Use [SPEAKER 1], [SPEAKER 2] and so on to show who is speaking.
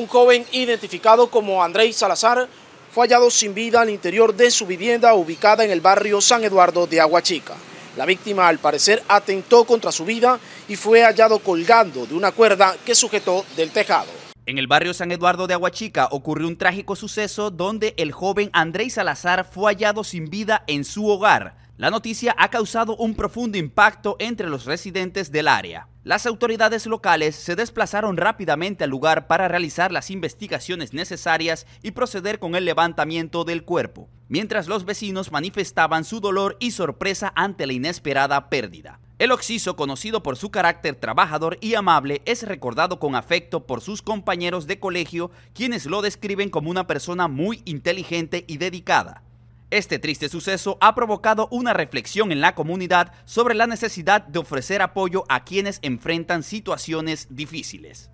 [SPEAKER 1] Un joven identificado como Andrés Salazar fue hallado sin vida al interior de su vivienda ubicada en el barrio San Eduardo de Aguachica. La víctima al parecer atentó contra su vida y fue hallado colgando de una cuerda que sujetó del tejado.
[SPEAKER 2] En el barrio San Eduardo de Aguachica ocurrió un trágico suceso donde el joven Andrés Salazar fue hallado sin vida en su hogar. La noticia ha causado un profundo impacto entre los residentes del área. Las autoridades locales se desplazaron rápidamente al lugar para realizar las investigaciones necesarias y proceder con el levantamiento del cuerpo, mientras los vecinos manifestaban su dolor y sorpresa ante la inesperada pérdida. El Oxiso, conocido por su carácter trabajador y amable, es recordado con afecto por sus compañeros de colegio, quienes lo describen como una persona muy inteligente y dedicada. Este triste suceso ha provocado una reflexión en la comunidad sobre la necesidad de ofrecer apoyo a quienes enfrentan situaciones difíciles.